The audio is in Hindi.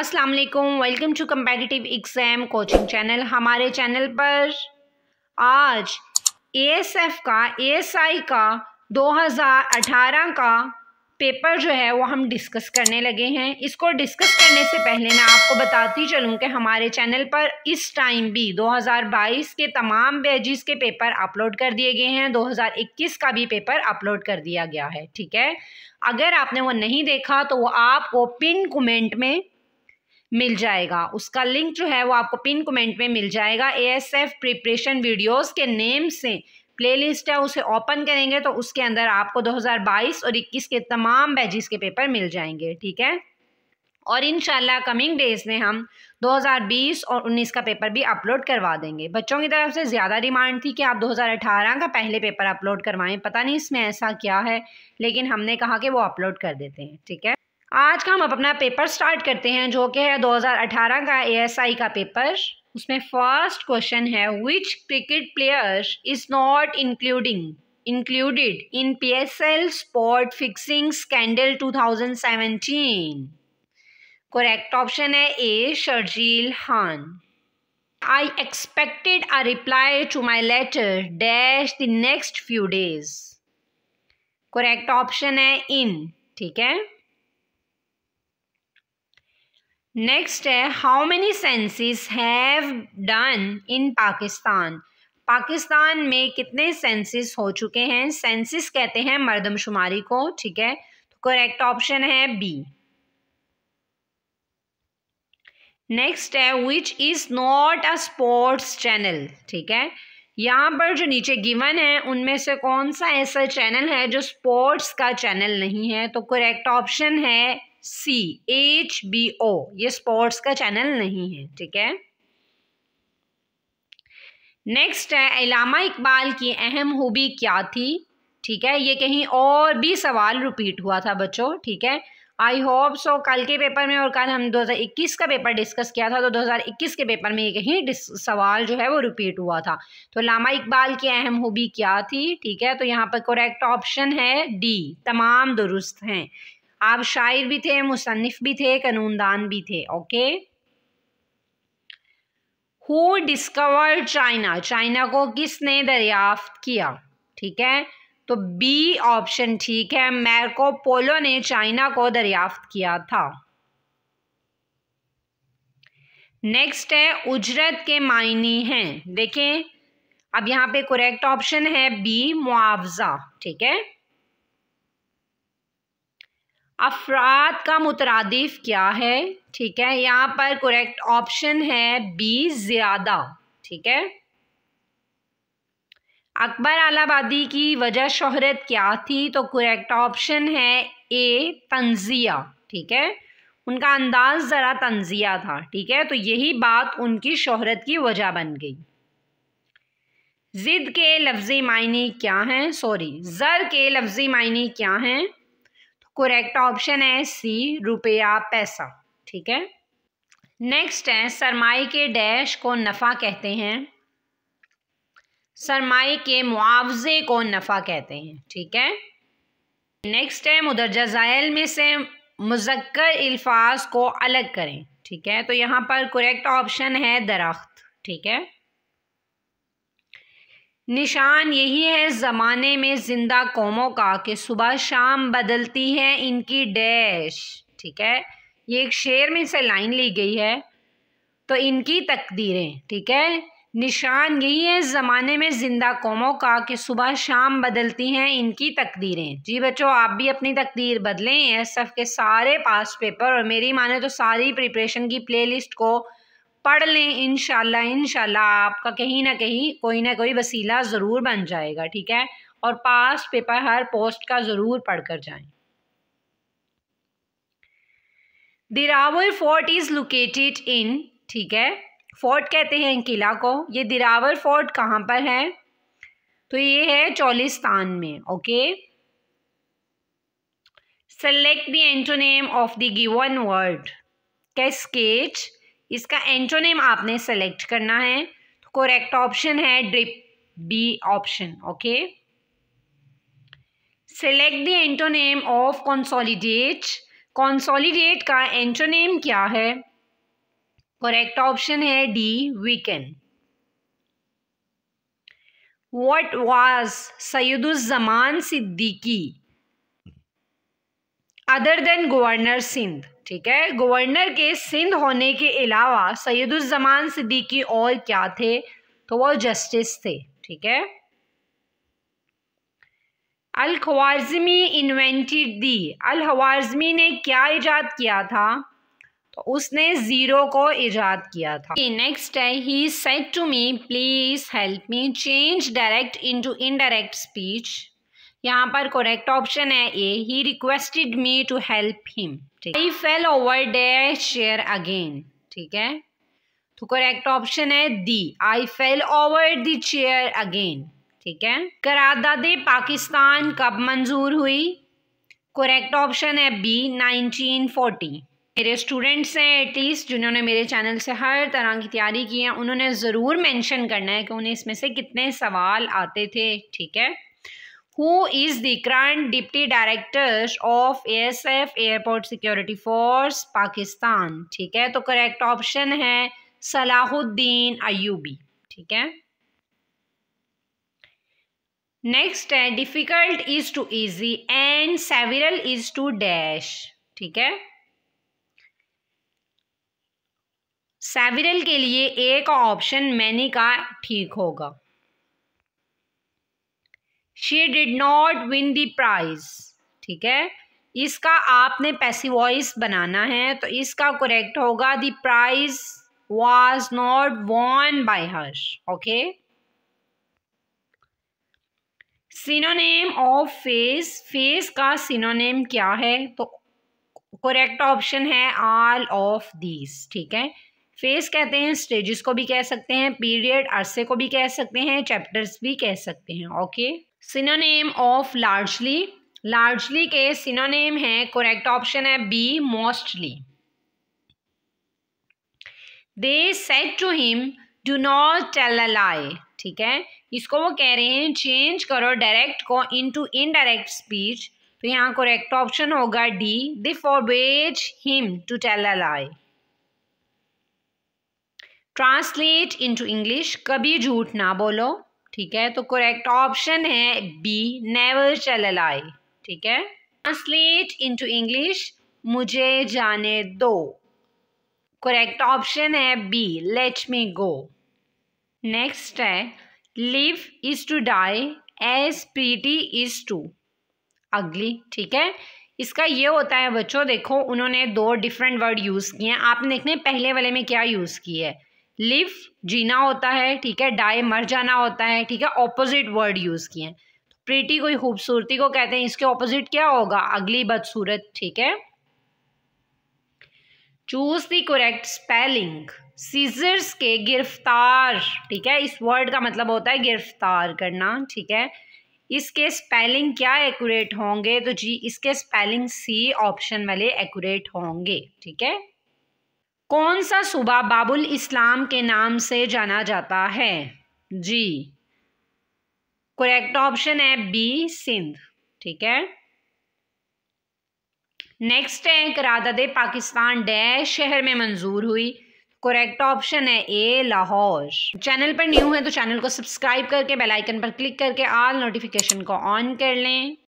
Aslam welcome to competitive exam coaching channel हमारे चैनल पर आज एएसएफ का एएसआई का 2018 का पेपर जो है वो हम डिस्कस करने लगे हैं इसको डिस्कस करने से पहले मैं आपको बताती चलूँ कि हमारे चैनल पर इस टाइम भी 2022 के तमाम बैजिस के पेपर अपलोड कर दिए गए हैं 2021 का भी पेपर अपलोड कर दिया गया है ठीक है अगर आपने वो नहीं देखा तो वो आपको पिन कमेंट में मिल जाएगा उसका लिंक जो है वो आपको पिन कमेंट में मिल जाएगा एएसएफ प्रिपरेशन वीडियोस के नेम से प्लेलिस्ट है उसे ओपन करेंगे तो उसके अंदर आपको 2022 और 21 के तमाम बैजिस के पेपर मिल जाएंगे ठीक है और इन कमिंग डेज में हम 2020 और 19 का पेपर भी अपलोड करवा देंगे बच्चों की तरफ से ज़्यादा डिमांड थी कि आप 2018 का पहले पेपर अपलोड करवाएं पता नहीं इसमें ऐसा क्या है लेकिन हमने कहा कि वो अपलोड कर देते हैं ठीक है आज का हम अपना पेपर स्टार्ट करते हैं जो कि है 2018 का एएसआई का पेपर उसमें फर्स्ट क्वेश्चन है which cricket player is not including included in P S L spot fixing scandal two thousand seventeen correct option है A Sharjeel Khan I expected a reply to my letter dash the next few days correct option है इन ठीक है नेक्स्ट है how many census have done in Pakistan Pakistan में कितने सेंसिस हो चुके हैं सेंसिस कहते हैं मरदमशुमारी को ठीक है तो करेक्ट ऑप्शन है बी नेक्स्ट है which is not a sports channel ठीक है यहाँ पर जो नीचे गिवन है उनमें से कौन सा ऐसा चैनल है जो स्पोर्ट्स का चैनल नहीं है तो करेक्ट ऑप्शन है सी एच बी ओ ये स्पोर्ट्स का चैनल नहीं है ठीक है नेक्स्ट है इलामा इकबाल की अहम हूबी क्या थी ठीक है ये कहीं और भी सवाल रिपीट हुआ था बच्चों ठीक है आई होप सो कल के पेपर में और कल हम 2021 का पेपर डिस्कस किया था तो 2021 के पेपर में ये कहीं सवाल जो है वो रिपीट हुआ था तो लामा इकबाल की अहम हूबी क्या थी ठीक है तो यहाँ पर करेक्ट ऑप्शन है डी तमाम दुरुस्त हैं आप शायर भी थे मुसनफ़ भी थे कानूनदान भी थे okay who discover China China को किसने दरियाफ्त किया ठीक है तो बी ऑप्शन ठीक है मैरको पोलो ने चाइना को दरियाफ्त किया था नेक्स्ट है उजरत के मायने हैं देखें अब यहाँ पे करेक्ट ऑप्शन है बी मुआवजा ठीक है अफराद का मुतरदिफ क्या है ठीक है यहाँ पर करेक्ट ऑप्शन है बी ज़्यादा ठीक है अकबर आलाबादी की वजह शहरत क्या थी तो करेक्ट ऑप्शन है ए तंजिया ठीक है उनका अंदाज ज़रा तंजिया था ठीक है तो यही बात उनकी शहरत की वजह बन गई ज़िद के लफ्ज़ी मायने क्या हैं सॉरी ज़र के लफ्ज़ी मायने क्या हैं करेक्ट ऑप्शन है सी रुपया पैसा ठीक है नेक्स्ट है सरमाए के डैश को नफ़ा कहते हैं सरमाए के मुआवजे को नफ़ा कहते हैं ठीक है नेक्स्ट है मुदरजा जायल में से मुजक्कर अल्फाज को अलग करें ठीक है तो यहाँ पर करेक्ट ऑप्शन है दरख्त ठीक है निशान यही है ज़माने में ज़िंदा कौमों का कि सुबह शाम बदलती है इनकी डैश ठीक है ये एक शेर में से लाइन ली गई है तो इनकी तकदीरें ठीक है निशान यही है ज़माने में ज़िंदा कौमों का कि सुबह शाम बदलती हैं इनकी तकदीरें जी बच्चों आप भी अपनी तकदीर बदलें एस एफ के सारे पास पेपर और मेरी माने तो सारी प्रिपरेशन की प्लेलिस्ट को पढ़ लें इन शाला आपका कहीं ना कहीं कोई ना कोई वसीला ज़रूर बन जाएगा ठीक है और पास्ट पेपर हर पोस्ट का ज़रूर पढ़ कर जाएं Derawar fort is located in ठीक है फोर्ट कहते हैं किला को ये दिरावर फोर्ट कहाँ पर है तो ये है चौलिस्तान में okay select the antonym of the given word casket इसका एंटोनेम आपने सेलेक्ट करना है तो करेक्ट ऑप्शन है drip B option okay select the antonym of consolidate consolidate का एंटोनेम क्या है करेक्ट ऑप्शन है D weaken what was Saiduzzaman Siddiqui other than governor Sindh ठीक है गवर्नर के सिंध होने के अलावा सैदुलजमान सिद्दीकी और क्या थे तो वो जस्टिस थे ठीक है अल खवाजमी इन्वेंटेड दी अल खवाजमी ने क्या ईजाद किया था तो उसने ज़ीरो को ईजाद किया था नेक्स्ट है he said to me please help me change direct into indirect speech यहाँ पर करेक्ट ऑप्शन है A he requested me to help him ठीक I fell over the chair again ठीक है तो करेक्ट ऑप्शन है the I fell over the chair again ठीक है दे पाकिस्तान कब मंजूर हुई करेक्ट ऑप्शन है बी 1940 मेरे स्टूडेंट्स हैं एटलीस्ट जिन्होंने मेरे चैनल से हर तरह की तैयारी की है उन्होंने ज़रूर मेंशन करना है कि उन्हें इसमें से कितने सवाल आते थे ठीक है who is is the deputy deputy of S F airport security force Pakistan ठीक है तो करेक्ट ऑप्शन है सलाहुद्दीन अयूबी ठीक है नेक्स्ट है difficult is to easy and several is to dash ठीक है सेविरल के लिए एक ऑप्शन मैनी का ठीक होगा she did not win the prize ठीक है इसका आपने पैसिव वॉइस बनाना है तो इसका करेक्ट होगा the prize was not won by her okay synonym of face face का सिनोनेम क्या है तो करेक्ट ऑप्शन है ऑल ऑफ दीज ठीक है फेस कहते हैं स्टेजेस को भी कह सकते हैं पीरियड अरसे को भी कह सकते हैं चैप्टर्स भी कह सकते हैं okay okay? Synonym of largely largely के सिनोनेम है करेक्ट ऑप्शन है B mostly they said to him do not tell a lie ठीक है इसको वो कह रहे हैं चेंज करो डायरेक्ट को इन टू इनडायरेक्ट स्पीच तो यहाँ करेक्ट ऑप्शन होगा D they forbade him to tell a lie translate into English कभी झूठ ना बोलो ठीक है तो करेक्ट ऑप्शन है बी नेवर चल अलाई ठीक है ट्रांसलेट इनटू इंग्लिश मुझे जाने दो करेक्ट ऑप्शन है B let me go next है live is to die as pretty is to ugly ठीक है इसका ये होता है बच्चों देखो उन्होंने दो डिफरेंट वर्ड यूज़ किए हैं आपने देखने पहले वाले में क्या यूज़ किया है लिव जीना होता है ठीक है डाई मर जाना होता है ठीक है ऑपोजिट वर्ड यूज़ किए हैं प्रीटी तो कोई खूबसूरती को कहते हैं इसके ऑपोजिट क्या होगा अगली बदसूरत ठीक है choose the correct spelling seizures के गिरफ्तार ठीक है इस वर्ड का मतलब होता है गिरफ्तार करना ठीक है इसके स्पेलिंग क्या एक्यूरेट होंगे तो जी इसके स्पेलिंग सी ऑप्शन वाले एक्यूरेट होंगे ठीक है कौन सा सूबा बाबुल इस्लाम के नाम से जाना जाता है जी करेक्ट ऑप्शन है बी सिंध ठीक है नेक्स्ट है करादत पाकिस्तान डैश शहर में मंजूर हुई करेक्ट ऑप्शन है ए लाहौर चैनल पर न्यू है तो चैनल को सब्सक्राइब करके बेल आइकन पर क्लिक करके आल नोटिफिकेशन को ऑन कर लें